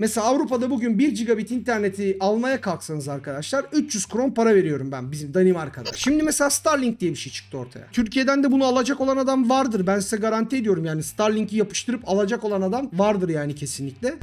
Mesela Avrupa'da bugün 1 gigabit interneti almaya kalksanız arkadaşlar 300 kron para veriyorum ben bizim Danimarka'da. Şimdi mesela Starlink diye bir şey çıktı ortaya. Türkiye'den de bunu alacak olan adam vardır. Ben size garanti ediyorum yani Starlink'i yapıştırıp alacak olan adam vardır yani kesinlikle.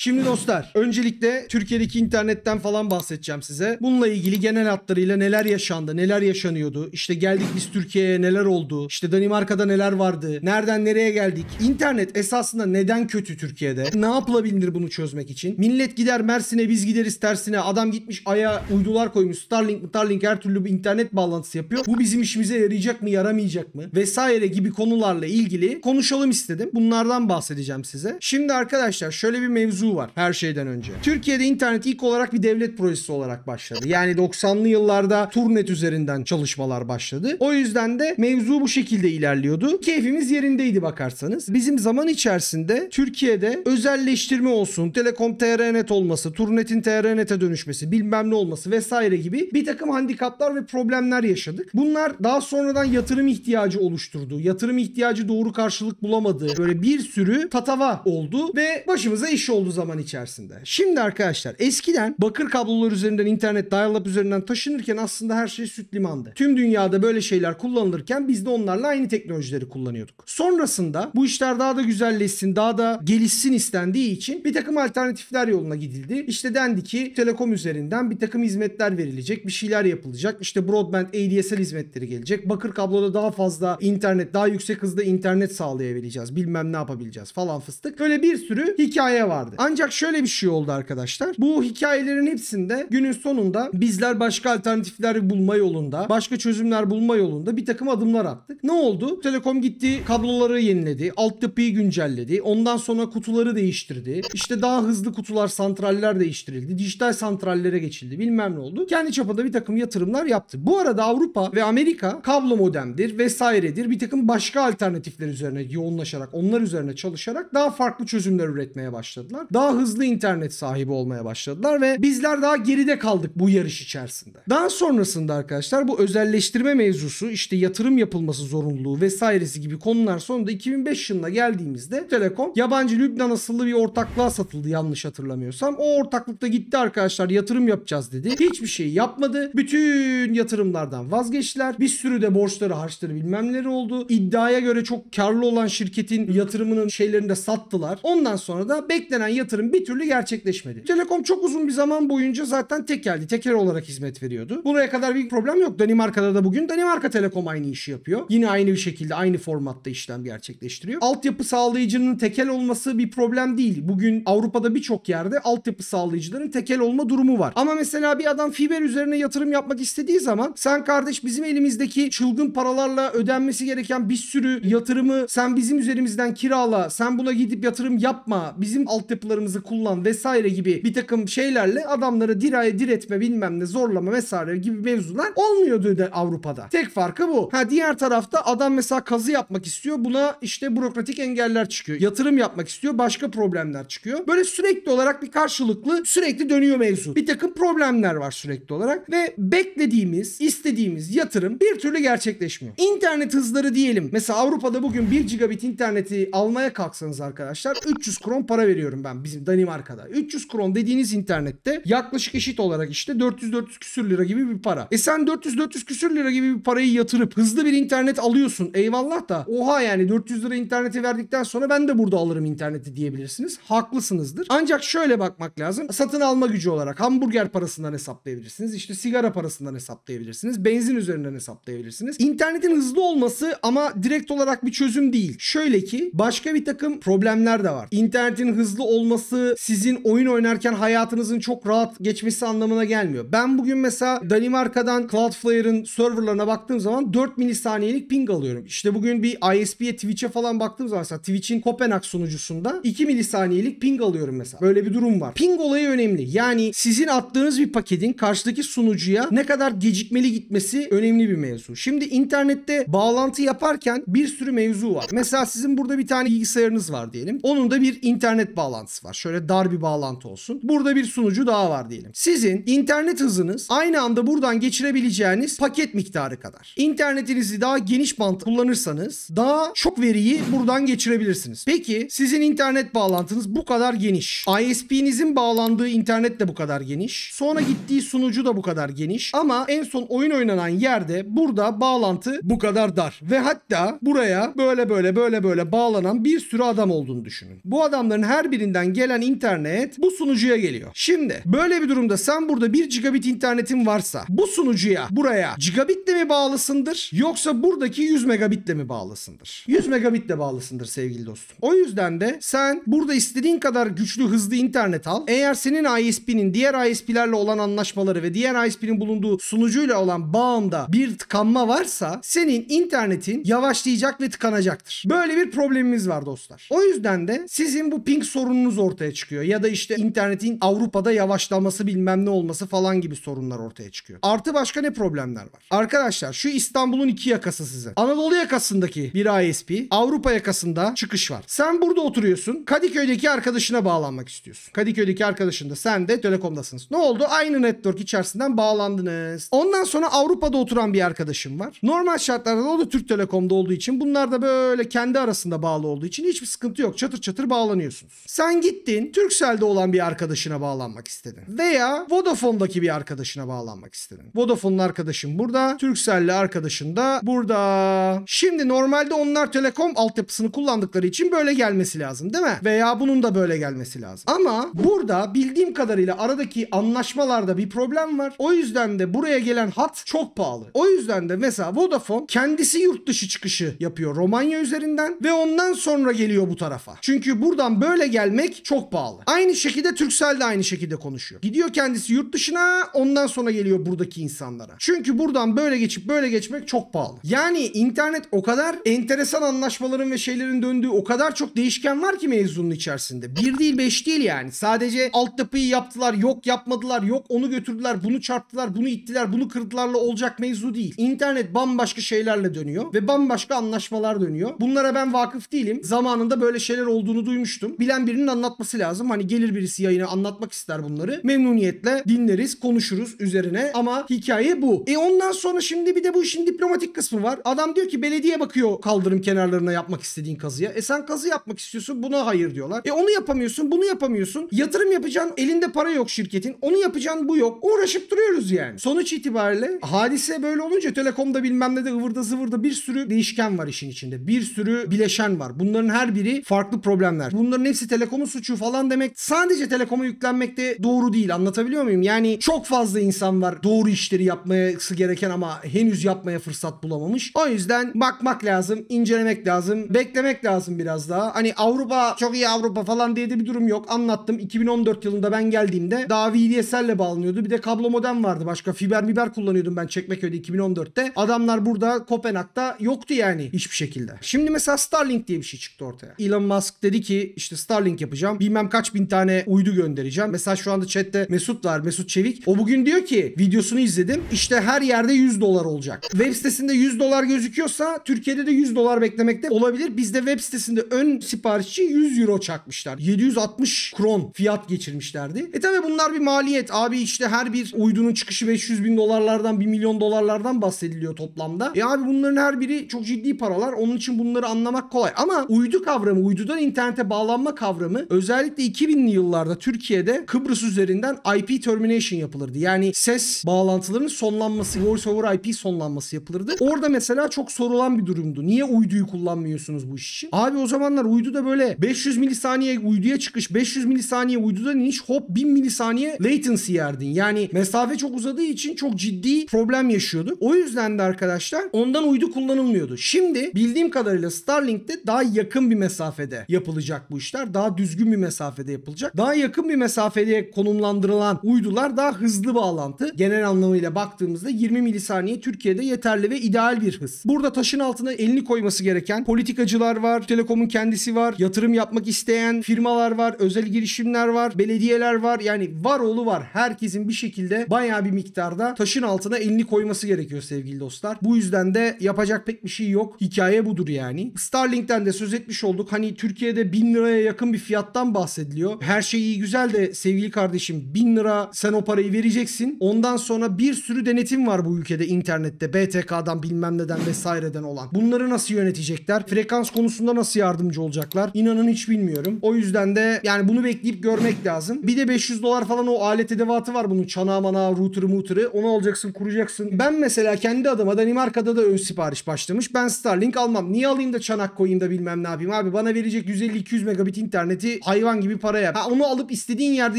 Şimdi dostlar öncelikle Türkiye'deki internetten falan bahsedeceğim size. Bununla ilgili genel hatlarıyla neler yaşandı, neler yaşanıyordu. İşte geldik biz Türkiye'ye neler oldu. İşte Danimarka'da neler vardı. Nereden nereye geldik. İnternet esasında neden kötü Türkiye'de? Ne yapılabilir bunu çözmek için? Millet gider Mersin'e biz gideriz tersine. Adam gitmiş Ay'a uydular koymuş. Starlink, Starlink her türlü bir internet bağlantısı yapıyor. Bu bizim işimize yarayacak mı yaramayacak mı? Vesaire gibi konularla ilgili konuşalım istedim. Bunlardan bahsedeceğim size. Şimdi arkadaşlar şöyle bir mevzu mevzu var her şeyden önce. Türkiye'de internet ilk olarak bir devlet projesi olarak başladı. Yani 90'lı yıllarda Turnet üzerinden çalışmalar başladı. O yüzden de mevzu bu şekilde ilerliyordu. Keyfimiz yerindeydi bakarsanız. Bizim zaman içerisinde Türkiye'de özelleştirme olsun, Telekom TRNet e olması, Turnet'in TRNet'e e dönüşmesi, bilmem ne olması vesaire gibi bir takım handikaplar ve problemler yaşadık. Bunlar daha sonradan yatırım ihtiyacı oluşturdu. Yatırım ihtiyacı doğru karşılık bulamadı. Böyle bir sürü tatava oldu ve başımıza iş oldu zaman içerisinde. Şimdi arkadaşlar eskiden bakır kablolar üzerinden internet dial-up üzerinden taşınırken aslında her şey süt limandı. Tüm dünyada böyle şeyler kullanılırken biz de onlarla aynı teknolojileri kullanıyorduk. Sonrasında bu işler daha da güzelleşsin, daha da gelişsin istendiği için bir takım alternatifler yoluna gidildi. İşte dendi ki telekom üzerinden bir takım hizmetler verilecek, bir şeyler yapılacak. İşte broadband ADSL hizmetleri gelecek. Bakır kabloda daha fazla internet, daha yüksek hızda internet sağlayabileceğiz. Bilmem ne yapabileceğiz falan fıstık. Böyle bir sürü hikaye vardı. Ancak şöyle bir şey oldu arkadaşlar. Bu hikayelerin hepsinde günün sonunda bizler başka alternatifler bulma yolunda, başka çözümler bulma yolunda bir takım adımlar attık. Ne oldu? Telekom gitti kabloları yeniledi, altyapıyı güncelledi, ondan sonra kutuları değiştirdi. İşte daha hızlı kutular, santraller değiştirildi, dijital santrallere geçildi bilmem ne oldu. Kendi çapında bir takım yatırımlar yaptı. Bu arada Avrupa ve Amerika kablo modemdir vesairedir bir takım başka alternatifler üzerine yoğunlaşarak, onlar üzerine çalışarak daha farklı çözümler üretmeye başladılar daha hızlı internet sahibi olmaya başladılar ve bizler daha geride kaldık bu yarış içerisinde. Daha sonrasında arkadaşlar bu özelleştirme mevzusu işte yatırım yapılması zorunluluğu vesairesi gibi konular sonunda 2005 yılına geldiğimizde Telekom yabancı Lübnan asıllı bir ortaklığa satıldı yanlış hatırlamıyorsam. O ortaklıkta gitti arkadaşlar yatırım yapacağız dedi. Hiçbir şey yapmadı. Bütün yatırımlardan vazgeçtiler. Bir sürü de borçları harçları bilmem neleri oldu. İddiaya göre çok karlı olan şirketin yatırımının şeylerini de sattılar. Ondan sonra da beklenen yatırım bir türlü gerçekleşmedi. Telekom çok uzun bir zaman boyunca zaten tekeldi. Tekel olarak hizmet veriyordu. Buraya kadar bir problem yok. Danimarka'da da bugün Danimarka Telekom aynı işi yapıyor. Yine aynı bir şekilde aynı formatta işlem gerçekleştiriyor. Altyapı sağlayıcının tekel olması bir problem değil. Bugün Avrupa'da birçok yerde altyapı sağlayıcıların tekel olma durumu var. Ama mesela bir adam fiber üzerine yatırım yapmak istediği zaman sen kardeş bizim elimizdeki çılgın paralarla ödenmesi gereken bir sürü yatırımı sen bizim üzerimizden kirala, sen buna gidip yatırım yapma, bizim altyapı mektuplarımızı kullan vesaire gibi bir takım şeylerle adamları diraya diretme bilmem ne zorlama vesaire gibi mevzular olmuyordu de Avrupa'da. Tek farkı bu. Ha diğer tarafta adam mesela kazı yapmak istiyor. Buna işte bürokratik engeller çıkıyor. Yatırım yapmak istiyor. Başka problemler çıkıyor. Böyle sürekli olarak bir karşılıklı sürekli dönüyor mevzu. Bir takım problemler var sürekli olarak ve beklediğimiz, istediğimiz yatırım bir türlü gerçekleşmiyor. İnternet hızları diyelim. Mesela Avrupa'da bugün 1 gigabit interneti almaya kalksanız arkadaşlar 300 kron para veriyorum ben kron bizim Danimarka'da. 300 kron dediğiniz internette yaklaşık eşit olarak işte 400-400 küsür lira gibi bir para. E sen 400-400 küsür lira gibi bir parayı yatırıp hızlı bir internet alıyorsun. Eyvallah da oha yani 400 lira interneti verdikten sonra ben de burada alırım interneti diyebilirsiniz. Haklısınızdır. Ancak şöyle bakmak lazım. Satın alma gücü olarak hamburger parasından hesaplayabilirsiniz. İşte sigara parasından hesaplayabilirsiniz. Benzin üzerinden hesaplayabilirsiniz. İnternetin hızlı olması ama direkt olarak bir çözüm değil. Şöyle ki başka bir takım problemler de var. İnternetin hızlı olması olması sizin oyun oynarken hayatınızın çok rahat geçmesi anlamına gelmiyor. Ben bugün mesela Danimarka'dan Cloudflare'ın serverlarına baktığım zaman 4 milisaniyelik ping alıyorum. İşte bugün bir ISP'ye Twitch'e falan baktığım zaman mesela Twitch'in Kopenhag sunucusunda 2 milisaniyelik ping alıyorum mesela. Böyle bir durum var. Ping olayı önemli. Yani sizin attığınız bir paketin karşıdaki sunucuya ne kadar gecikmeli gitmesi önemli bir mevzu. Şimdi internette bağlantı yaparken bir sürü mevzu var. Mesela sizin burada bir tane bilgisayarınız var diyelim. Onun da bir internet bağlantısı bağlantısı var. Şöyle dar bir bağlantı olsun. Burada bir sunucu daha var diyelim. Sizin internet hızınız aynı anda buradan geçirebileceğiniz paket miktarı kadar. İnternetinizi daha geniş bant kullanırsanız daha çok veriyi buradan geçirebilirsiniz. Peki sizin internet bağlantınız bu kadar geniş. ISP'nizin bağlandığı internet de bu kadar geniş. Sonra gittiği sunucu da bu kadar geniş. Ama en son oyun oynanan yerde burada bağlantı bu kadar dar. Ve hatta buraya böyle böyle böyle böyle bağlanan bir sürü adam olduğunu düşünün. Bu adamların her birinden üzerinden gelen internet bu sunucuya geliyor. Şimdi böyle bir durumda sen burada 1 gigabit internetin varsa bu sunucuya buraya gigabitle mi bağlısındır yoksa buradaki 100 megabitle mi bağlısındır? 100 megabitle bağlısındır sevgili dostum. O yüzden de sen burada istediğin kadar güçlü hızlı internet al. Eğer senin ISP'nin diğer ISP'lerle olan anlaşmaları ve diğer ISP'nin bulunduğu sunucuyla olan bağında bir tıkanma varsa senin internetin yavaşlayacak ve tıkanacaktır. Böyle bir problemimiz var dostlar. O yüzden de sizin bu ping sorununuz ortaya çıkıyor. Ya da işte internetin Avrupa'da yavaşlaması bilmem ne olması falan gibi sorunlar ortaya çıkıyor. Artı başka ne problemler var? Arkadaşlar şu İstanbul'un iki yakası size. Anadolu yakasındaki bir ISP, Avrupa yakasında çıkış var. Sen burada oturuyorsun. Kadıköy'deki arkadaşına bağlanmak istiyorsun. Kadıköy'deki arkadaşında sen de Telekom'dasınız. Ne oldu? Aynı network içerisinden bağlandınız. Ondan sonra Avrupa'da oturan bir arkadaşım var. Normal şartlarda da o da Türk Telekom'da olduğu için bunlar da böyle kendi arasında bağlı olduğu için hiçbir sıkıntı yok. Çatır çatır bağlanıyorsunuz. Sen gittin Turkcell'de olan bir arkadaşına bağlanmak istedin. Veya Vodafone'daki bir arkadaşına bağlanmak istedin. Vodafone'un arkadaşın burada. Turkcell'li arkadaşın da burada. Şimdi normalde onlar Telekom altyapısını kullandıkları için böyle gelmesi lazım değil mi? Veya bunun da böyle gelmesi lazım. Ama burada bildiğim kadarıyla aradaki anlaşmalarda bir problem var. O yüzden de buraya gelen hat çok pahalı. O yüzden de mesela Vodafone kendisi yurt dışı çıkışı yapıyor Romanya üzerinden ve ondan sonra geliyor bu tarafa. Çünkü buradan böyle gelmek yemek çok pahalı. Aynı şekilde Türksel de aynı şekilde konuşuyor. Gidiyor kendisi yurt dışına ondan sonra geliyor buradaki insanlara. Çünkü buradan böyle geçip böyle geçmek çok pahalı. Yani internet o kadar enteresan anlaşmaların ve şeylerin döndüğü o kadar çok değişken var ki mevzunun içerisinde. Bir değil beş değil yani. Sadece altyapıyı yaptılar, yok yapmadılar, yok onu götürdüler, bunu çarptılar, bunu ittiler, bunu kırdılarla olacak mevzu değil. İnternet bambaşka şeylerle dönüyor ve bambaşka anlaşmalar dönüyor. Bunlara ben vakıf değilim. Zamanında böyle şeyler olduğunu duymuştum. Bilen birinin anlatması lazım. Hani gelir birisi yayına anlatmak ister bunları. Memnuniyetle dinleriz, konuşuruz üzerine ama hikaye bu. E ondan sonra şimdi bir de bu işin diplomatik kısmı var. Adam diyor ki belediye bakıyor kaldırım kenarlarına yapmak istediğin kazıya. E sen kazı yapmak istiyorsun buna hayır diyorlar. E onu yapamıyorsun bunu yapamıyorsun. Yatırım yapacaksın elinde para yok şirketin. Onu yapacaksın bu yok. Uğraşıp duruyoruz yani. Sonuç itibariyle hadise böyle olunca telekomda bilmem ne de ıvırda zıvırda bir sürü değişken var işin içinde. Bir sürü bileşen var. Bunların her biri farklı problemler. Bunların hepsi telekomun suçu falan demek sadece Telekom'a yüklenmek de doğru değil. Anlatabiliyor muyum? Yani çok fazla insan var doğru işleri yapması gereken ama henüz yapmaya fırsat bulamamış. O yüzden bakmak lazım, incelemek lazım, beklemek lazım biraz daha. Hani Avrupa çok iyi Avrupa falan diye de bir durum yok. Anlattım. 2014 yılında ben geldiğimde daha ile bağlanıyordu. Bir de kablo modem vardı başka. Fiber miber kullanıyordum ben Çekmeköy'de 2014'te. Adamlar burada Kopenhag'da yoktu yani hiçbir şekilde. Şimdi mesela Starlink diye bir şey çıktı ortaya. Elon Musk dedi ki işte Starlink yapacağız yapacağım. Bilmem kaç bin tane uydu göndereceğim. Mesela şu anda chatte Mesut var. Mesut Çevik. O bugün diyor ki videosunu izledim. İşte her yerde 100 dolar olacak. Web sitesinde 100 dolar gözüküyorsa Türkiye'de de 100 dolar beklemekte olabilir. Bizde web sitesinde ön siparişçi 100 euro çakmışlar. 760 kron fiyat geçirmişlerdi. E tabi bunlar bir maliyet. Abi işte her bir uydunun çıkışı 500 bin dolarlardan 1 milyon dolarlardan bahsediliyor toplamda. E abi bunların her biri çok ciddi paralar. Onun için bunları anlamak kolay. Ama uydu kavramı, uydudan internete bağlanma kavramı özellikle 2000'li yıllarda Türkiye'de Kıbrıs üzerinden IP termination yapılırdı. Yani ses bağlantılarının sonlanması, voice over IP sonlanması yapılırdı. Orada mesela çok sorulan bir durumdu. Niye uyduyu kullanmıyorsunuz bu iş için? Abi o zamanlar uydu da böyle 500 milisaniye uyduya çıkış, 500 milisaniye uydudan iniş hop 1000 milisaniye latency yerdin. Yani mesafe çok uzadığı için çok ciddi problem yaşıyordu. O yüzden de arkadaşlar ondan uydu kullanılmıyordu. Şimdi bildiğim kadarıyla Starlink'te daha yakın bir mesafede yapılacak bu işler. Daha düzgün düzgün bir mesafede yapılacak. Daha yakın bir mesafede konumlandırılan uydular daha hızlı bağlantı. Genel anlamıyla baktığımızda 20 milisaniye Türkiye'de yeterli ve ideal bir hız. Burada taşın altına elini koyması gereken politikacılar var, Telekom'un kendisi var, yatırım yapmak isteyen firmalar var, özel girişimler var, belediyeler var. Yani var var. Herkesin bir şekilde bayağı bir miktarda taşın altına elini koyması gerekiyor sevgili dostlar. Bu yüzden de yapacak pek bir şey yok. Hikaye budur yani. Starlink'ten de söz etmiş olduk. Hani Türkiye'de 1000 liraya yakın bir fiyat fiyattan bahsediliyor. Her şey iyi güzel de sevgili kardeşim 1000 lira sen o parayı vereceksin. Ondan sonra bir sürü denetim var bu ülkede internette. BTK'dan bilmem neden vesaireden olan. Bunları nasıl yönetecekler? Frekans konusunda nasıl yardımcı olacaklar? İnanın hiç bilmiyorum. O yüzden de yani bunu bekleyip görmek lazım. Bir de 500 dolar falan o alet edevatı var bunun. Çanağı manağı, router'ı muter'ı. Onu alacaksın, kuracaksın. Ben mesela kendi adıma Danimarka'da da ön sipariş başlamış. Ben Starlink almam. Niye alayım da çanak koyayım da bilmem ne yapayım abi. Bana verecek 150-200 megabit interneti interneti hayvan gibi para yap. Ha, onu alıp istediğin yerde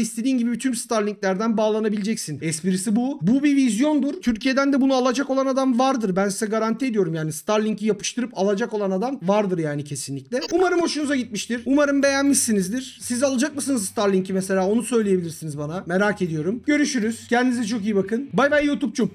istediğin gibi tüm Starlink'lerden bağlanabileceksin. Esprisi bu. Bu bir vizyondur. Türkiye'den de bunu alacak olan adam vardır. Ben size garanti ediyorum yani Starlink'i yapıştırıp alacak olan adam vardır yani kesinlikle. Umarım hoşunuza gitmiştir. Umarım beğenmişsinizdir. Siz alacak mısınız Starlink'i mesela onu söyleyebilirsiniz bana. Merak ediyorum. Görüşürüz. Kendinize çok iyi bakın. Bay bay YouTube'cum.